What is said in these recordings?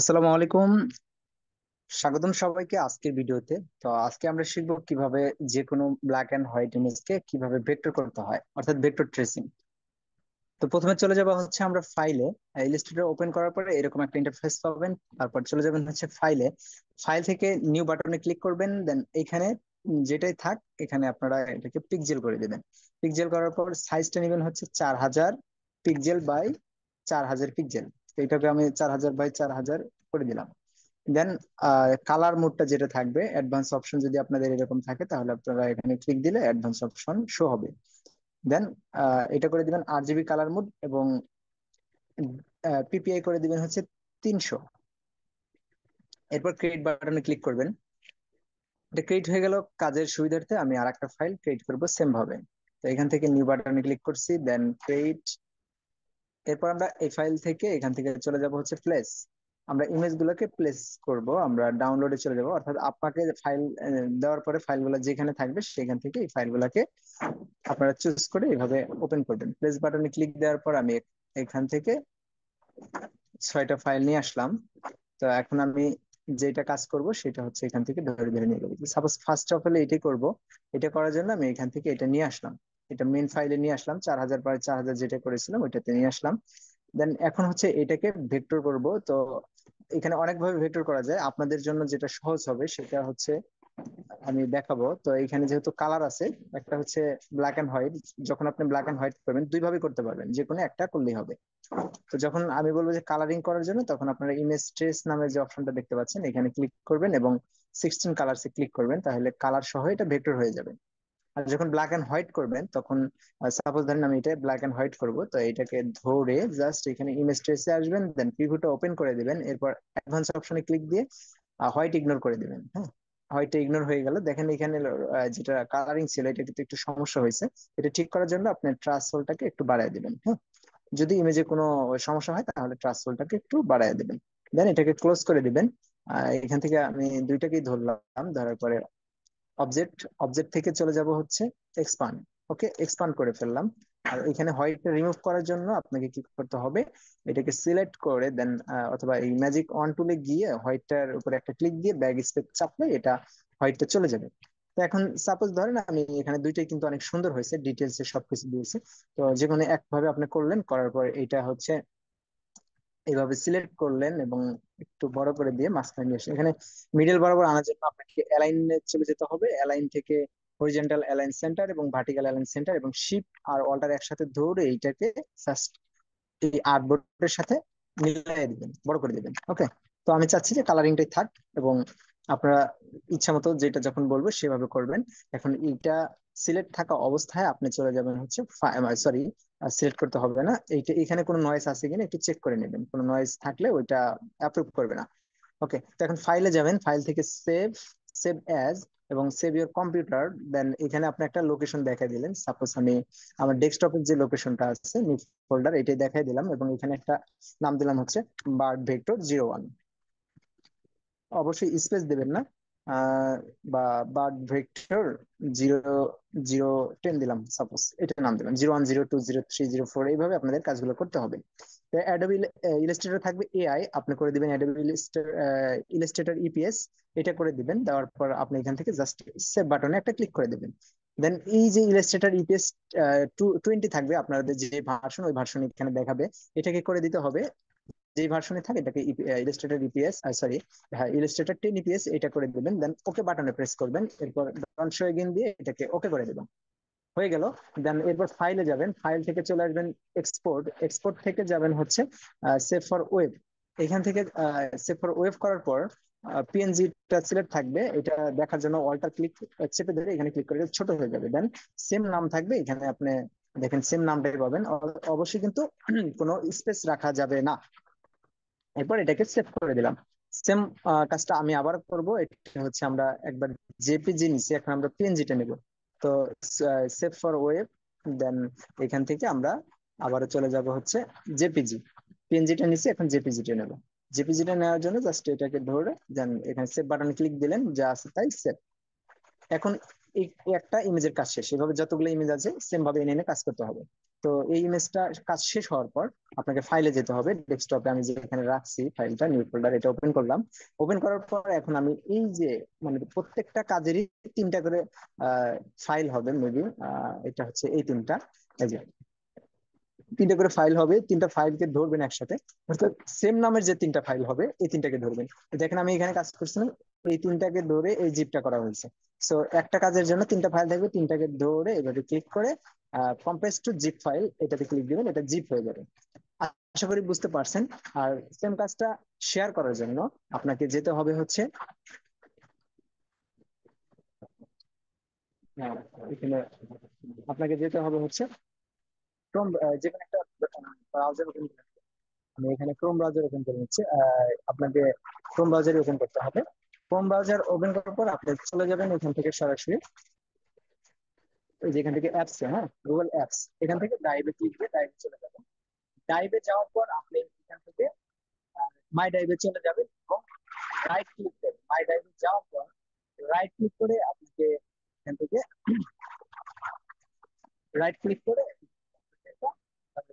আসসালামু আলাইকুম স্বাগতম সবাইকে আজকের ভিডিওতে তো আজকে আমরা শিখব কিভাবে যে কোনো ব্ল্যাক এন্ড হোয়াইট ইমেজকে কিভাবে ভেক্টর করতে হয় অর্থাৎ ভেক্টর ট্রেসিং তো প্রথমে চলে যাবো হচ্ছে আমরা ফাইলে ইলাস্ট্রেটর ওপেন করার পরে এরকম একটা ইন্টারফেস পাবেন তারপর চলে যাবেন হচ্ছে ফাইলে ফাইল থেকে নিউ বাটনে ক্লিক করবেন দেন এখানে যেটাই থাক এখানে আপনারা এটাকে পিকজেল করে দেবেন পিকজেল করার পর সাইজটা নেবেন হচ্ছে চার হাজার পিকজেল বাই চার হাজার পিকজেল এটাকে আমি চার হাজার বাই চার হাজার করে দিলাম দেন কালার মোডটা যেটা থাকবে অ্যাডভান্স অপশন যদি আপনাদের এরকম থাকে তাহলে আপনারা এখানে ক্লিক দিলে অ্যাডভান্স অপশন শো হবে দেন এটা করে দিবেন আর জিবি কালার মোড এবং পিপিআই করে দিবেন হচ্ছে তিনশো এরপর ক্রিয়েট বাটনে ক্লিক করবেন এটা ক্রিয়েট হয়ে গেল কাজের সুবিধার্থে আমি আর একটা ফাইল ক্রিয়েট করবো সেম ভাবে তো এখান থেকে নিউ বাটনে ক্লিক করছি দেন ক্রিয়েট এরপর আমরা এই ফাইল থেকে এখান থেকে চলে যাব হচ্ছে প্লেস আমরা ইমেজ গুলোকে প্লেস করব আমরা ডাউনলোডে চলে যাব অর্থাৎ আপনাকে ফাইল দেওয়ার পরে ফাইলগুলো যেখানে থাকবে সেখান থেকে এই ফাইলগুলোকে আপনারা চুজ করে এইভাবে ওপেন করবেন প্লেস বাটনে ক্লিক দেওয়ার পর আমি এখান থেকে ছয়টা ফাইল নিয়ে আসলাম তো এখন আমি যেটা কাজ করব সেটা হচ্ছে এখান থেকে ধরে ধরে নিয়ে গেলাম সাপোজ ফার্স্ট অফ অল এটাই করব এটা করার জন্য আমি এখান থেকে এটা নিয়ে আসলাম এটা মেন ফাইলে নিয়ে আসলাম চার হাজার বাই চার হাজার যেটা করেছিলাম ওইটাতে নিয়ে আসলাম দেন এখন হচ্ছে এটাকে ভেক্টর করব তো এখানে অনেকভাবে ভেক্টর করা যায় আপনাদের জন্য যেটা সহজ হবে সেটা হচ্ছে আমি দেখাবো তো এখানে যেহেতু কালার আছে একটা হচ্ছে ব্ল্যাক অ্যান্ড হোয়াইট যখন আপনি ব্ল্যাক অ্যান্ড হোয়াইট করবেন দুইভাবে করতে পারবেন যে কোনো একটা করলেই হবে তো যখন আমি বলবো যে কালারিং করার জন্য তখন আপনারা ইমেজ ট্রেস নামে যে অপশনটা দেখতে পাচ্ছেন এখানে ক্লিক করবেন এবং সিক্সটিন কালারসে ক্লিক করবেন তাহলে কালার সহ এটা ভেক্টর হয়ে যাবে আর যখন ব্ল্যাক এন্ড হোয়াইট করবেন তখন সাপোজ ধরেন আমি এটা ব্ল্যাক এন্ড হোয়াইট করব তো এটাকে ধরে জাস্ট এখানে ইমেজ ট্রেসে আসবেন দেন প্রিভিউটা ওপেন করে দিবেন এরপর অ্যাডভান্স অপশনে ক্লিক দিয়ে হোয়াইট ইগনোর করে দিবেন হ্যাঁ হোয়াইটটা ইগনোর হয়ে গেল দেখেন এখানে যেটা কালারিং ছিল এটা কিন্তু একটু সমস্যা হয়েছে এটা ঠিক করার জন্য আপনি ট্রান্সফলটাকে একটু বাড়ায় দিবেন হ্যাঁ যদি ইমেজে কোনো সমস্যা হয় তাহলে ট্রান্সফলটাকে একটু বাড়ায় দিবেন দেন এটাকে ক্লোজ করে দিবেন এখান থেকে আমি দুইটাকেই ধরলাম ধরার পরে অবজেক্ট অবজেক্ট থেকে চলে যাব হচ্ছে এক্সপান্ড ওকে এক্সপান্ড করে ফেললাম আর এখানে হোয়াইটটা রিমুভ করার জন্য আপনাকে কি করতে হবে এটাকে সিলেক্ট করে দেন অথবা এই ম্যাজিক অন টুলে গিয়ে হোয়াইটটার উপর একটা ক্লিক দিয়ে ব্যাগ স্পেস চাপলে এটা হোয়াইটটা চলে যাবে তো এখন সাপোজ ধরেন আমি এখানে দুইটাই কিন্তু অনেক সুন্দর হয়েছে ডিটেলসে সবকিছু দিয়েছে তো যেকোনো একভাবে আপনি করলেন করার পর এটা হচ্ছে এইভাবে সিলেক্ট করলেন এবং একটু বড় করে দিয়ে মাঝখানে নিয়ে আসলেন এখানে মিডল বরাবর আনার জন্য আপনাকে এ চলে যেতে হবে অ্যালাইন থেকে হরিজেন্টাল অ্যালাইন সেন্টার এবং ভার্টিক্যাল অ্যালাইন সেন্টার এবং শিফট আর অল্টার একসাথে ধরে এইটাকে জাস্ট এই আর্টবোর্ডের সাথে মিলাই দিবেন বড় করে দিবেন ওকে তো আমি চাচ্ছি যে কালারিংটাই থাক এবং আপনারা ইচ্ছা মতো যেটা যখন বলবো সেভাবে করবেন এখন এইটা সিলেক্ট থাকা অবস্থায় আপনি চলে যাবেন হচ্ছে সরি সিলেক্ট করতে হবে না এইটা এখানে কোনো নয়েস আছে কিনা একটু চেক করে নেবেন কোনো নয়েস থাকলে ওইটা অ্যাপ্রুভ করবে না ওকে তো এখন ফাইলে যাবেন ফাইল থেকে সেভ সেভ অ্যাজ এবং সেভ ইউর কম্পিউটার দেন এখানে আপনি একটা লোকেশন দেখাই দিলেন সাপোজ আমি আমার ডেস্কটপের যে লোকেশনটা আছে নিট ফোল্ডার এটাই দেখাই দিলাম এবং এখানে একটা নাম দিলাম হচ্ছে বার্ড ভেক্টর জিরো ওয়ান অবশ্যই স্পেস দেবেন না বা bird vector zero zero ten দিলাম সাপোজ এটা নাম দিলাম zero one zero two zero three zero four এইভাবে আপনাদের কাজগুলো করতে হবে অ্যাডোবি ইলাস্ট্রেটর থাকবে এআই আপনি করে দিবেন অ্যাডোবি ইলাস্ট্রেটর ইপিএস এটা করে দিবেন দেওয়ার পর আপনি এখান থেকে জাস্ট সেভ বাটনে একটা ক্লিক করে দিবেন দেন এই যে ইলাস্ট্রেটর ইপিএস টোয়েন্টি থাকবে আপনাদের যে ভার্সন ওই ভার্সন এখানে দেখাবে এটাকে করে দিতে হবে যে ভার্সনে থাকে এটাকে ইলাস্ট্রেটর ইপিএস সরি হ্যাঁ ইলাস্ট্রেটর টেন ইপিএস এটা করে দিবেন দেন ওকে বাটনে প্রেস করবেন এরপর ডন শো এগেন দিয়ে এটাকে ওকে করে দেবেন হয়ে গেল দেন এরপর ফাইলে যাবেন ফাইল থেকে চলে আসবেন এক্সপোর্ট এক্সপোর্ট থেকে যাবেন হচ্ছে সেভ ফর ওয়েব এখান থেকে সেভ ফর ওয়েব করার পর পিএনজি টা সিলেক্ট থাকবে এটা দেখার জন্য অল্টার ক্লিক চেপে ধরে এখানে ক্লিক করে ছোট হয়ে যাবে দেন সেম নাম থাকবে এখানে আপনি দেখেন সেম নামটাই পাবেন অবশ্যই কিন্তু কোনো স্পেস রাখা যাবে না এরপর এটাকে সেভ করে দিলাম সেম কাজটা আমি আবার করব এটা হচ্ছে আমরা একবার জেপিজি নিচে এখন আমরা পিএনজিটা নেব তো সেভ ফর ওয়েব দেন এখান থেকে আমরা আবারও চলে যাব হচ্ছে জেপিজি পিএনজিটা নিচে এখন জেপিজিটা নেব জেপিজিটা নেওয়ার জন্য জাস্ট এটাকে ধরে দেন এখানে সেভ বাটন ক্লিক দিলেন যা আছে তাই সেভ এখন একটা ইমেজের কাজ শেষ এভাবে যতগুলো ইমেজ আছে সেম ভাবে এনে এনে কাজ করতে হবে তো এই ইমেজটা কাজ শেষ হওয়ার পর আপনাকে ফাইলে যেতে হবে ডেস্কটপে আমি যেখানে রাখছি ফাইলটা নিউ ফোল্ডার এটা ওপেন করলাম ওপেন করার পর এখন আমি এই যে মানে প্রত্যেকটা কাজেরই তিনটা করে ফাইল হবে মেবি এটা হচ্ছে এই তিনটা এই যে তিনটা করে ফাইল হবে তিনটা ফাইলকে ধরবেন একসাথে সেম নামের যে তিনটা ফাইল হবে এই তিনটাকে ধরবেন দেখেন আমি এখানে কাজ করছিলাম এই তিনটাকে ধরে এই জিপটা করা হয়েছে সো একটা কাজের জন্য তিনটা ফাইল থাকবে তিনটাকে ধরে এবারে ক্লিক করে কম্পেস টু জিপ ফাইল এটাতে ক্লিক দিবেন এটা জিপ হয়ে যাবে আশা করি বুঝতে পারছেন আর সেম কাজটা শেয়ার করার জন্য আপনাকে যেতে হবে হচ্ছে হ্যাঁ, আপনাকে যেতে হবে হচ্ছে ক্রোম যেখানে একটা ব্রাউজার ওপেন আমি এখানে ক্রোম ব্রাউজার ওপেন করে নিচ্ছি আপনাকে ক্রোম ব্রাউজারই ওপেন করতে হবে ক্রোম ব্রাউজার ওপেন করার পর আপনি চলে যাবেন এখান থেকে সরাসরি ওই যেখান থেকে অ্যাপস হ্যাঁ গুগল অ্যাপস এখান থেকে ডাইভে হ্যাঁ? ক্লিক দিয়ে ডাইভে চলে যাবেন ডাইভে যাওয়ার পর আপনি এখান থেকে মাই ডাইভে চলে যাবেন এবং রাইট ক্লিক দেবেন মাই ডাইভে যাওয়ার পর রাইট ক্লিক করে আপনাকে এখান থেকে রাইট ক্লিক করে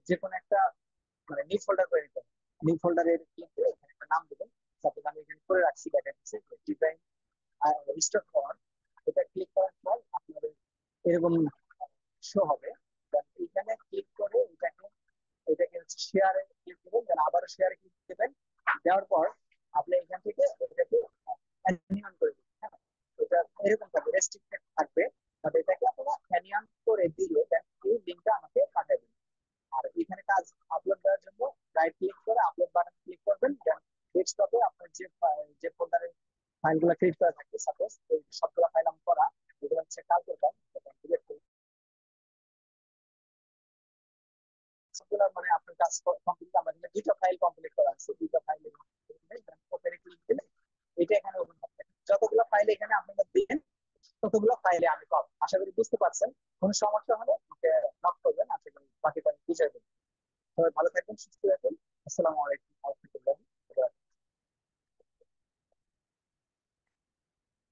যে কোনো একটা মানে নিউ ফোল্ডার করে নিতে হবে নিউ ফোল্ডারের ক্লিক করে এখানে একটা নাম দেবেন সাপোজ আমি এখানে করে রাখছি দেখা যাচ্ছে ডিজাইন রেজিস্টার ফর্ম এটা ক্লিক করার পর আপনাদের এরকম শো হবে এইখানে ক্লিক করে এটাকে এটাকে হচ্ছে শেয়ারে ক্লিক দেবেন আবার শেয়ারে ক্লিক দেবেন দেওয়ার পর আপনি এখান থেকে ফাইলগুলো ক্রিয়েট সাপোজ করা হচ্ছে করি মানে আপনার কাজ কমপ্লিট আমার এখানে দুইটা ফাইল কমপ্লিট করা আছে ফাইল ক্লিক দিলে এটা এখানে ওপেন হবে যতগুলো ফাইল এখানে আপনারা দিবেন ততগুলো ফাইলে আমি পাবো আশা করি বুঝতে পারছেন কোনো সমস্যা হলে আমাকে নক করবেন আশা করি বাকি দেবেন ভালো থাকবেন সুস্থ থাকবেন আসসালামু আলাইকুম